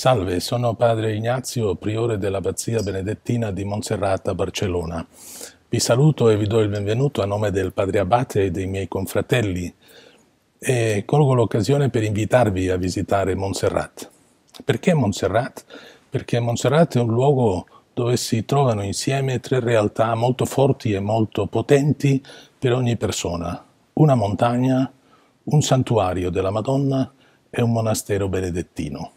Salve, sono padre Ignazio, priore dell'Abbazia Benedettina di Monserrata, Barcellona. Vi saluto e vi do il benvenuto a nome del padre Abate e dei miei confratelli e colgo l'occasione per invitarvi a visitare Monserrat. Perché Monserrat? Perché Monserrat è un luogo dove si trovano insieme tre realtà molto forti e molto potenti per ogni persona. Una montagna, un santuario della Madonna e un monastero benedettino.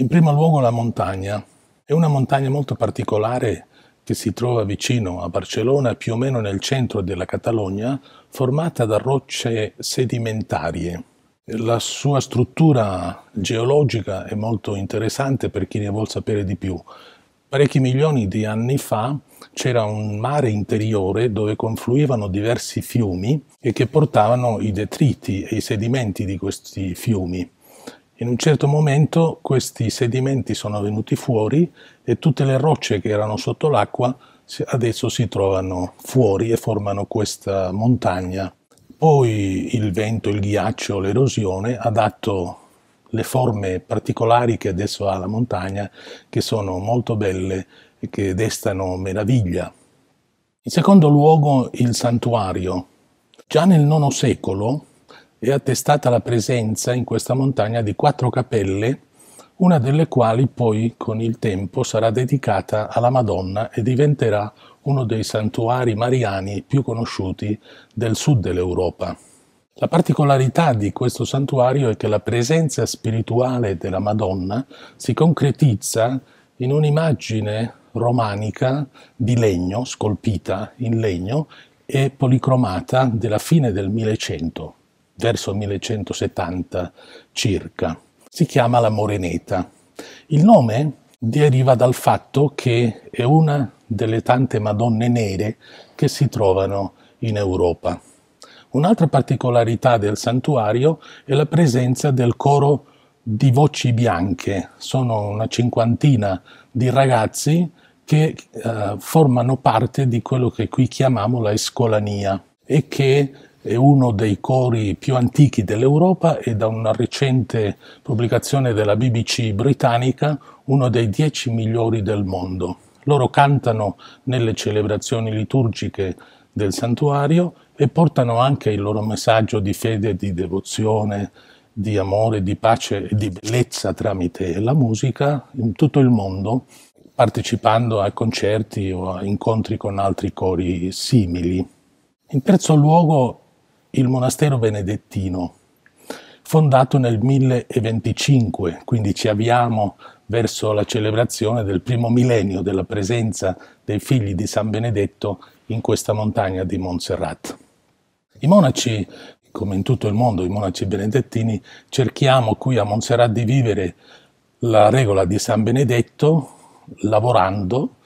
In primo luogo la montagna. È una montagna molto particolare che si trova vicino a Barcellona, più o meno nel centro della Catalogna, formata da rocce sedimentarie. La sua struttura geologica è molto interessante per chi ne vuole sapere di più. Parecchi milioni di anni fa c'era un mare interiore dove confluivano diversi fiumi e che portavano i detriti e i sedimenti di questi fiumi. In un certo momento questi sedimenti sono venuti fuori e tutte le rocce che erano sotto l'acqua adesso si trovano fuori e formano questa montagna. Poi il vento, il ghiaccio, l'erosione ha dato le forme particolari che adesso ha la montagna, che sono molto belle e che destano meraviglia. In secondo luogo il santuario. Già nel IX secolo è attestata la presenza in questa montagna di quattro cappelle, una delle quali poi con il tempo sarà dedicata alla Madonna e diventerà uno dei santuari mariani più conosciuti del sud dell'Europa. La particolarità di questo santuario è che la presenza spirituale della Madonna si concretizza in un'immagine romanica di legno, scolpita in legno e policromata della fine del 1100 verso il 1170 circa. Si chiama la Moreneta. Il nome deriva dal fatto che è una delle tante Madonne nere che si trovano in Europa. Un'altra particolarità del santuario è la presenza del coro di voci bianche, sono una cinquantina di ragazzi che eh, formano parte di quello che qui chiamiamo la Escolania e che è uno dei cori più antichi dell'Europa e da una recente pubblicazione della BBC britannica uno dei dieci migliori del mondo. Loro cantano nelle celebrazioni liturgiche del santuario e portano anche il loro messaggio di fede, di devozione, di amore, di pace e di bellezza tramite la musica in tutto il mondo, partecipando a concerti o a incontri con altri cori simili. In terzo luogo, il monastero benedettino, fondato nel 1025, quindi ci avviamo verso la celebrazione del primo millennio della presenza dei figli di San Benedetto in questa montagna di Montserrat. I monaci, come in tutto il mondo, i monaci benedettini, cerchiamo qui a Montserrat di vivere la regola di San Benedetto lavorando,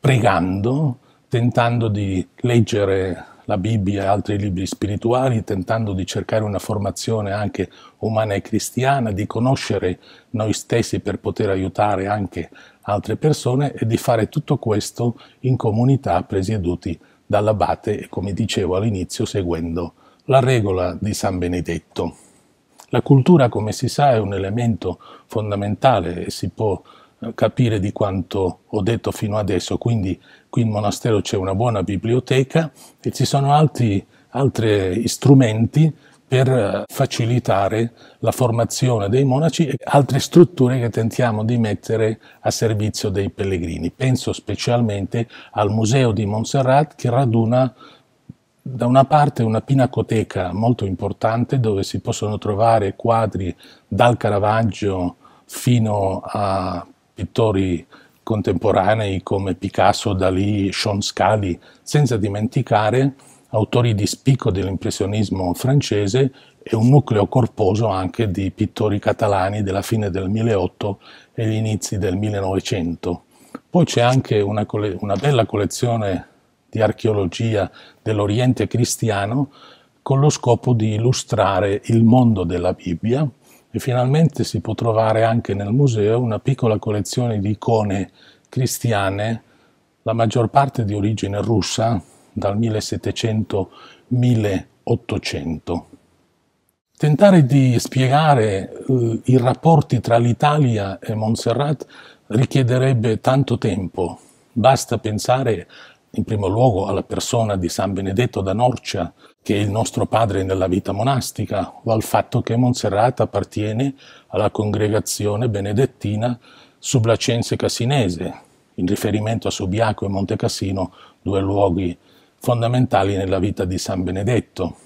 pregando, tentando di leggere la Bibbia e altri libri spirituali, tentando di cercare una formazione anche umana e cristiana, di conoscere noi stessi per poter aiutare anche altre persone e di fare tutto questo in comunità presieduti dall'abate e come dicevo all'inizio seguendo la regola di San Benedetto. La cultura, come si sa, è un elemento fondamentale e si può capire di quanto ho detto fino adesso. Quindi qui in monastero c'è una buona biblioteca e ci sono altri, altri strumenti per eh, facilitare la formazione dei monaci e altre strutture che tentiamo di mettere a servizio dei pellegrini. Penso specialmente al Museo di Montserrat che raduna da una parte una pinacoteca molto importante dove si possono trovare quadri dal Caravaggio fino a pittori contemporanei come Picasso, Dalí, Sean Scali, senza dimenticare autori di spicco dell'impressionismo francese e un nucleo corposo anche di pittori catalani della fine del 1800 e gli inizi del 1900. Poi c'è anche una, una bella collezione di archeologia dell'Oriente cristiano con lo scopo di illustrare il mondo della Bibbia, e finalmente si può trovare anche nel museo una piccola collezione di icone cristiane, la maggior parte di origine russa, dal 1700-1800. Tentare di spiegare eh, i rapporti tra l'Italia e Montserrat richiederebbe tanto tempo. Basta pensare in primo luogo alla persona di San Benedetto da Norcia, che è il nostro padre nella vita monastica, o al fatto che Monserrat appartiene alla congregazione benedettina Sublacense Cassinese, in riferimento a Subiaco e Monte Cassino, due luoghi fondamentali nella vita di San Benedetto.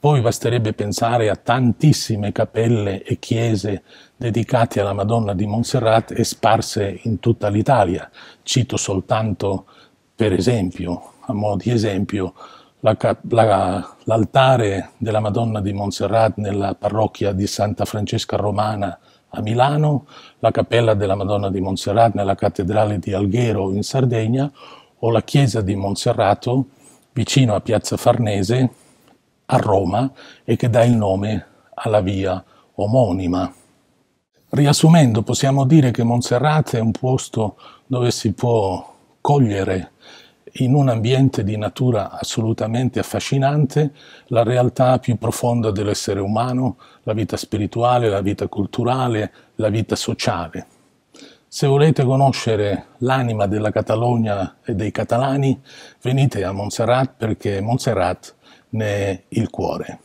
Poi basterebbe pensare a tantissime cappelle e chiese dedicate alla Madonna di Montserrat e sparse in tutta l'Italia. Cito soltanto per esempio, a modo di esempio, l'altare la, della Madonna di Montserrat nella parrocchia di Santa Francesca Romana a Milano, la cappella della Madonna di Montserrat nella cattedrale di Alghero in Sardegna o la chiesa di Monserrato vicino a Piazza Farnese a Roma e che dà il nome alla via omonima. Riassumendo, possiamo dire che Montserrat è un posto dove si può cogliere in un ambiente di natura assolutamente affascinante la realtà più profonda dell'essere umano, la vita spirituale, la vita culturale, la vita sociale. Se volete conoscere l'anima della Catalogna e dei catalani, venite a Montserrat perché Montserrat ne è il cuore.